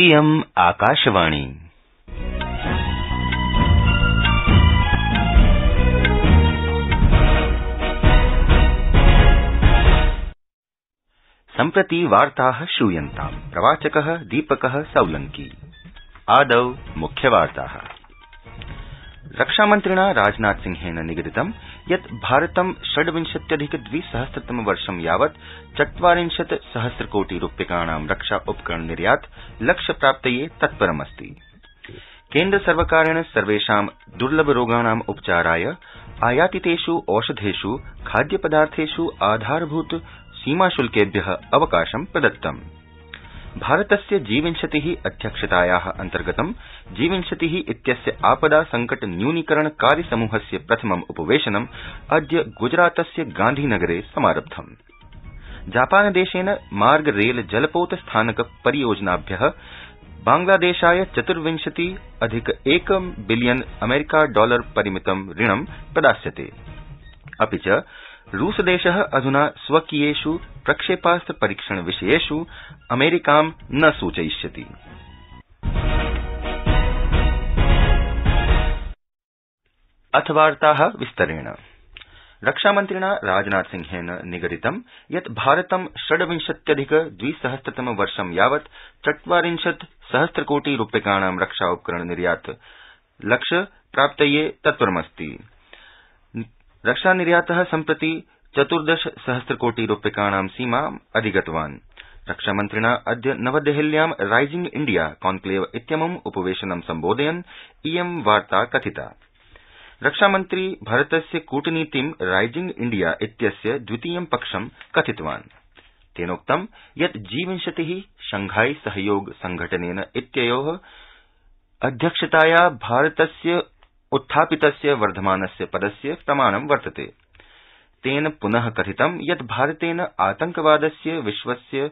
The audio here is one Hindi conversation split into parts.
इयम् e आकाशवाणी सम्प्रति वार्ताः श्रूयन्ताम् प्रवाचकः दीपकः सौलंकी आदौ मुख्यवार्ताः रक्षामन्त्रिणा राजनाथसिंहेन निगदितं यत् भारतं षड्विंशत्यधिक द्विसहस्रतम वर्ष यावत् चत्वारिंशत् सहस्रकोटि रूप्यकाणां रक्षा उपकरण निर्यात लक्ष्य तत्परमस्ति केन्द्रसर्वकारेण सर्वेषां दुर्लभ रोगाणाम् उपचाराय आयातितेष् औषधेष् खाद्यपदार्थेष् आधारभूत सीमाशुल्केभ्य अवकाशं प्रदत्तमं भारतस्य जीविंशति अध्यक्षताया अन्तर्गतं जीविंशति इत्यस्य आपदा संकट न्यूनीकरण कार्यसमूहस्य प्रथमम् उपवेशनम् अद्य गुजरातस्य गांधीनगरे समारब्धम् जापानदेशेन मार्ग रेल जलपोत स्थानक परियोजनाभ्य बांग्लादेशाय चतुर्विंशति अधिक एकं बिलियन अमेरिका डॉलर परिमितं ऋणं प्रदास्यते अपि च रूसदेश अध्ना स्वकीयेष् प्रक्षेपास्त्र परीक्षण विषयेष् अमेरिका न सूचयिष्यति रक्षामन्त्रिणा राजनाथसिंहेन निगदितं यत् भारतं षड्विंशत्यधिक द्विसहस्रतम वर्ष यावत् चत्वारिंशत् सहस्रकोटि रूप्यकाणां रक्षा उपकरण निर्यात लक्ष्य प्राप्तये तत्परमस्ति रक्षा निर्यातः सम्प्रति चतुर्दश सहस्र कोटि रूप्यकाणां सीमाम् अधिगतवान् रक्षामन्त्रिणा अद्य नवदेहल्यां राइजिंग इण्डिया कॉन्क्लेव इत्यमुम् उपवेशनं सम्बोधयन् इयं वार्ता कथिता रक्षामन्त्री भारतस्य कूटनीतिं राइजिंग इण्डिया इत्यस्य द्वितीयं पक्षं कथितवान् तेनोक्तं यत् जी शंघाई सहयोग संघटनेन इत्ययो अध्यक्षताया भारतस्य उत्थापितस्य वर्धमानस्य पदस्य प्रमाणं वर्तते तेन पुन कथितं यत् भारतेन आतंकवादस्य विश्वस्य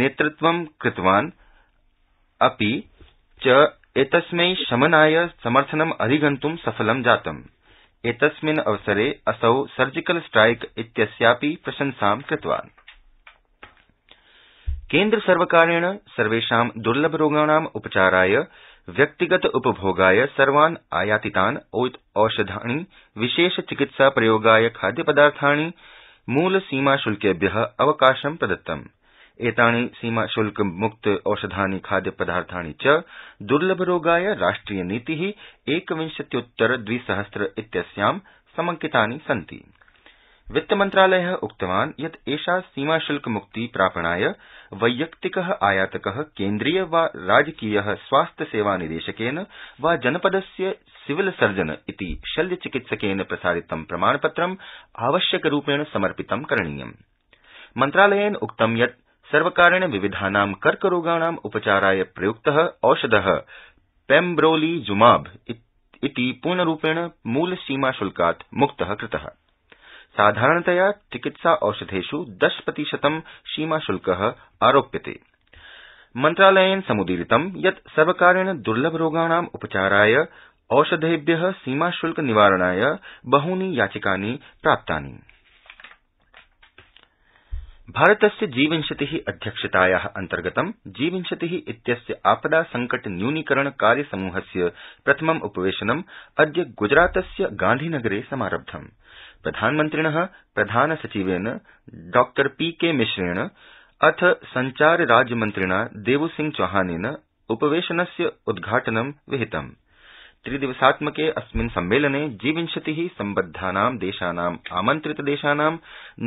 नेतृत्वं कृतवान् अपि च एतस्मै शमनाय समर्थनम् अधिगन्तुं सफलं जातम् एतस्मिन् अवसरे असौ सर्जिकल स्ट्राइक इत्यस्यापि प्रशंसां कृतवान् केन्द्रसर्वकारेण सर्वेषां दुर्लभरोगाणाम् उपचाराय व्यक्तिगत उपभोगाय सर्वान् आयातितान् औषधानि विशेष चिकित्सा प्रयोगाय खाद्यपदार्थानि मूलसीमाशुल्केभ्य अवकाशं प्रदत्तम् एतानि सीमाशुल्कमुक्त औषधानि खाद्यपदार्थानि च दुर्लभरोगाय राष्ट्रियनीति एकविंशत्युत्तर द्विसहस्र इत्यस्यां समंकितानि सन्ति वित्तमन्त्रालय उक्तवान् यत् एषा सीमाशुल्कमुक्ति प्रापणाय वैयक्तिक आयातक केन्द्रीय वा राजकीय स्वास्थ्य सेवानिदेशकेन वा जनपदस्य सिविल सर्जन इति शल्य चिकित्सकेन प्रसारितं प्रमाणपत्रम् आवश्यकरूपेण समर्पितं करणीयम् मन्त्रालयेन उक्तं यत् सर्वकारेण विविधानां कर्करोगाणाम् उपचाराय प्रयुक्त औषध पेम्ब्रोलीजुमाब इति पूर्णरूपेण मूल मुक्त कृतम् साधारणतया चिकित्सा औषधेष् दश प्रतिशतं सीमाश्ल्क आरोप्यते मन्त्रालयेन समुदीरितं यत् सर्वकारेण दुर्लभरोगाणाम् उपचाराय औषधेभ्य सीमाश्ल्क निवारणाय बहूनि याचिकानि प्राप्तानि भारतस्य जी विंशति अध्यक्षताया अन्तर्गतं जी विंशति इत्यस्य आपदा संकट न्यूनीकरण कार्यसमूहस्य प्रथमम् उपवेशनम् अद्य गुजरातस्य गांधीनगरे समारब्धमं प्रधानमन्त्रिण प्रधानसचिवेन डॉ पीके मिश्रेण अथ संचार राज्यमन्त्रिणा देवसिंह चौहानेन उपवेशनस्य उद्घाटनं विहितम् त्रिदिवसात्मके अस्मिन् सम्मेलने द्विविंशति सम्बद्धानां देशानाम् आमन्त्रित देशानां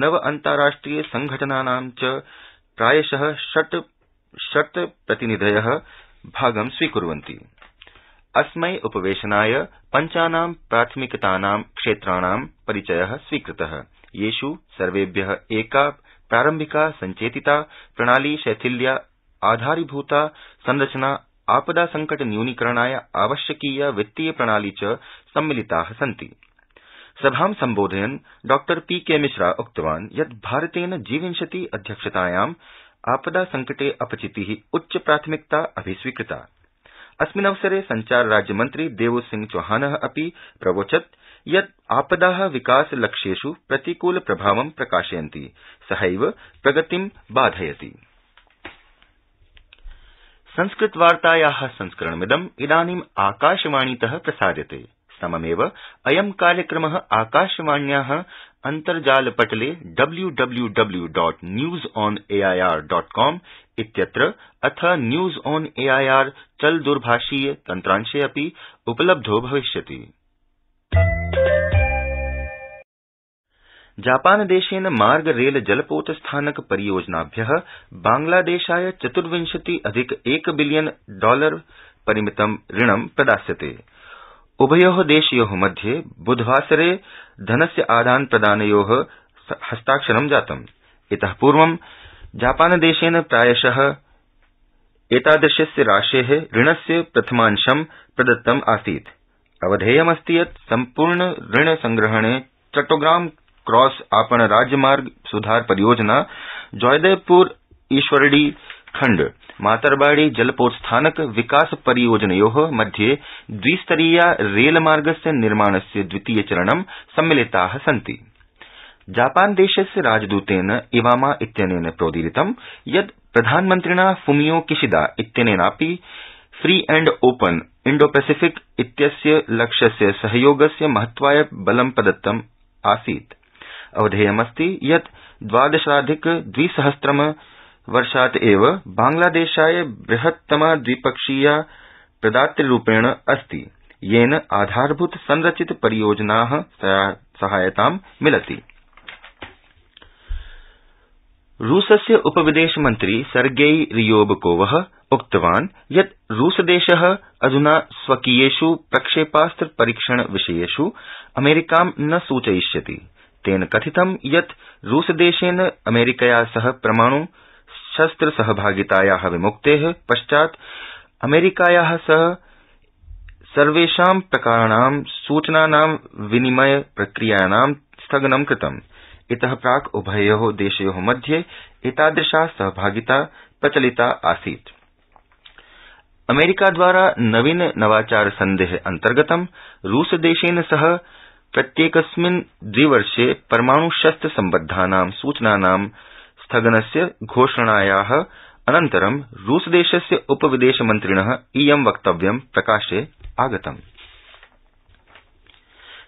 नव अन्ताराष्ट्रिय संघटनानां च प्रायश षट् प्रतिनिधय भागं स्वीकुर्वन्ति अस्मै उपवेशनाय पञ्चानां प्राथमिकतानां क्षेत्राणां परिचय स्वीकृत येष् सर्वेभ्य एका प्रारम्भिका संचेतिता प्रणाली शैथिल्या आधारीभूता संरचना आपदा संकट न्यूनीकरणाय आवश्यकीय वित्तीय प्रणाली च सम्मिलिता सन्ति सभां सम्बोधयन् डॉ पी के मिश्रा उक्तवान् यत् भारतेन जीविंशति अध्यक्षतायाम् आपदा संकटे अपचिति उच्च प्राथमिकता अभिस्वीकृता राज्य मंत्री राज्यमन्त्री देवसिंह चौहान अपि प्रावोचत् यत् आपदा विकास लक्ष्येष् प्रतिकूल प्रभावं प्रकाशयन्ति सहैव प्रगतिं बाधयति संस्कृतवार्ताया संस्करणमिदं इदानीम् आकाशवाणीत प्रसार्यते सममेव अयं कार्यक्रम आकाशवाण्या अन्तर्जालपटले W W W dot news on AIR dot com इत्यत्र अथ न्यूज ऑन एआईआर दूरभाषीय तन्त्रांशे अपि उपलब्धो भविष्यति जापान जापान देशेन मार्ग रेल जलपोत स्थानक परियोजनाभ्य बांग्लादेशाय चतुर्विंशति अधिक एक बिलियन डॉलर परिमितं ऋणं प्रदास्यते उभयो देशयो मध्ये बुधवासरे धनस्य आदान प्रदानयो हस्ताक्षरं जातम् इत पूर्व जापानदेशेन प्रायश एतादृशस्य राशे ऋणस्य प्रथमांशं प्रदत्तम् आसीत् अवधेयमस्ति यत् सम्पूर्ण ऋण संग्रहणे चट्टोग्राम क्रॉस आपण राजमार्ग सुधार परियोजना जौयदेवपुर ईश्वरडी खण्ड मातरबाड़ी जलपोत्स्थानक विकास परियोजनयो मध्ये द्विस्तरीया रेलमार्गस्य निर्माणस्य द्वितीयचरणं सम्मिलिता सन्ति जापान देशस्य राजदूतेन इवामा इत्यनेन प्रोदीरितं यत् प्रधानमन्त्रिणा फुमियो किशिदा इत्यनेनापि free and open Indo Pacific इत्यस्य लक्ष्यस्य सहयोगस्य महत्वाय बलं प्रदत्तम् आसीत् अवधेयमस्ति यत् द्वादशाधिक द्विसहस्रतम वर्षात् एव बांग्लादेशाय बृहत्तमा द्विपक्षीया प्रदातृरूपेण अस्ति येन आधारभूत संरचित परियोजना सहायतां मिलति रूसस्य उपविदेशमन्त्री सर्गेई रियोबकोव उक्तवान् यत् रूसदेश अध्ना स्वकीयेष् प्रक्षेपास्त्र परीक्षण विषयेष् अमेरिकां न सूचयिष्यति तेन कथितं यत् रूसदेशेन अमेरिकया सह परमाण् शस्त्र सहभागिताया विमुक्ते पश्चात् अमेरिकाया सह सर्वेषां प्रकाराणां सूचनानां विनिमय प्रक्रियाणां स्थगनं कृतमं इत प्राक् उभयो देशयो मध्ये एतादृशा सहभागिता प्रचलिता आसीत् अमेरिकाद्वारा नवीन नवाचार सन्धे अन्तर्गतं रूसदेशेन सह प्रत्येकस्मिन् द्विवर्षे परमाण् शस्त्र सम्बद्धानां सूचनानां स्थगनस्य घोषणाया अनन्तरं रूसदेशस्य उपविदेशमन्त्रिण इयं वक्तव्यं प्रकाशे आगतम्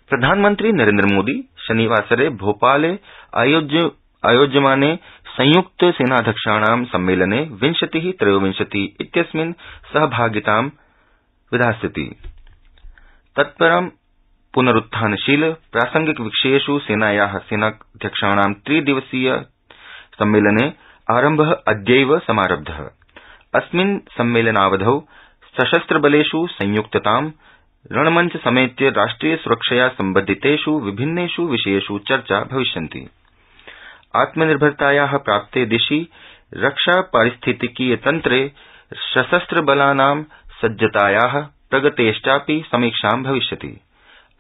प्रधानमन्त्री नरेन्द्रमोदी शनिवासरे भोपाले आयोज्यमाने संयुक्त सेनाध्यक्षाणां सम्मेलने विंशति त्रयोविंशति इत्यस्मिन् सहभागितां विधास्यति तत्परं पुनरुत्थानशील प्रासंगिक विषयेष् सेनाया सेनाध्यक्षाणां त्रिदिवसीय सम्मेलने आरम्भ अद्यैव समारब्ध अस्मिन् सम्मेलनावधौ सशस्त्रबलेष् संयुक्ततां रणमंच समेत्य राष्ट्रिय सुरक्षया सम्बद्धितेष् विभिन्नेष् विषयेष् चर्चा भविष्यन्ति आत्मनिर्भरताया प्राप्ते दिशि रक्षापारिस्थितिकीयतन्त्रे सशस्त्रबलानां सज्जताया प्रगतेश्चापि समीक्षा भविष्यति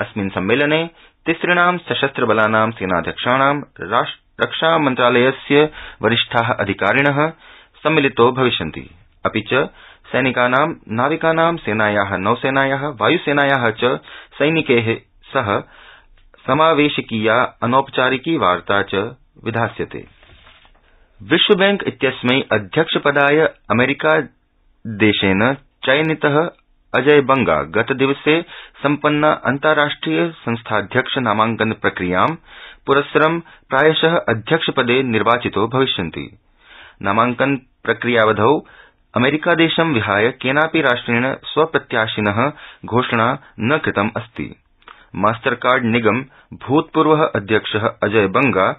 अस्मिन् सम्मेलने तिसृणां सशस्त्रबलानां सेनाध्यक्षाणां रक्षामन्त्रालयस्य वरिष्ठा अधिकारिण सम्मिलितो भविष्यन्ति अपि च सैनिकानां नाविकानां सेनाया नौसेनाया वायुसेनाया च सैनिके सह समावेशिकीया अनौपचारिकी वार्ता च विधास्यते विश्व बैंक इत्यस्मै अध्यक्षपदाय अमेरिकादेशेन चयनित अजय बंगा गतदिवसे सम्पन्ना अन्ताराष्ट्रिय संस्थाध्यक्ष नामांकन प्रक्रियां पुरस्सरं प्रायश अध्यक्षपदे निर्वाचितो भविष्यन्ति नामांकन प्रक्रियावधौ अमेरिकादेशं विहाय केनापि राष्ट्रेण स्वप्रत्याशिन घोषणा न कृतमस्ति मास्टरकार्ड निगम भूतपूर्व अध्यक्ष अजय बंगा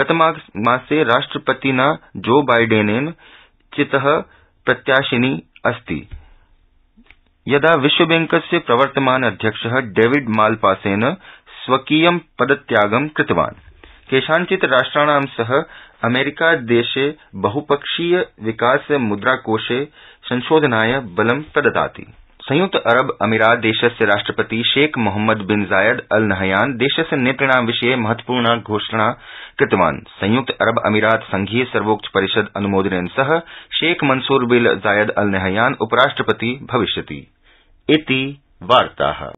गतमासे राष्ट्रपतिना जो बाइडेनेन चित प्रत्याशिनी अस्ति यदा विश्वबैंकस्य अध्यक्ष डेविड मालपासेन स्वकीयं पदत्यागं कृतवान् केषांचित् राष्ट्राणां सह देशे बहुपक्षीय विकास मुद्राकोषे संशोधनाय बलं प्रददाति संयुक्त अरब अमीरात देशस्य राष्ट्रपति शेख मोहम्मद बिन जायद अल नहयान देशस्य नेतृणां विषये महत्वपूर्णा घोषणा कृतवान संयुक्त अरब अमीरात संघीय सर्वोच्च परिषद अनुमोदनेन सह शेख मंसूर बिन जायद अल नहयान उपराष्ट्रपति भविष्यति इति वार्ता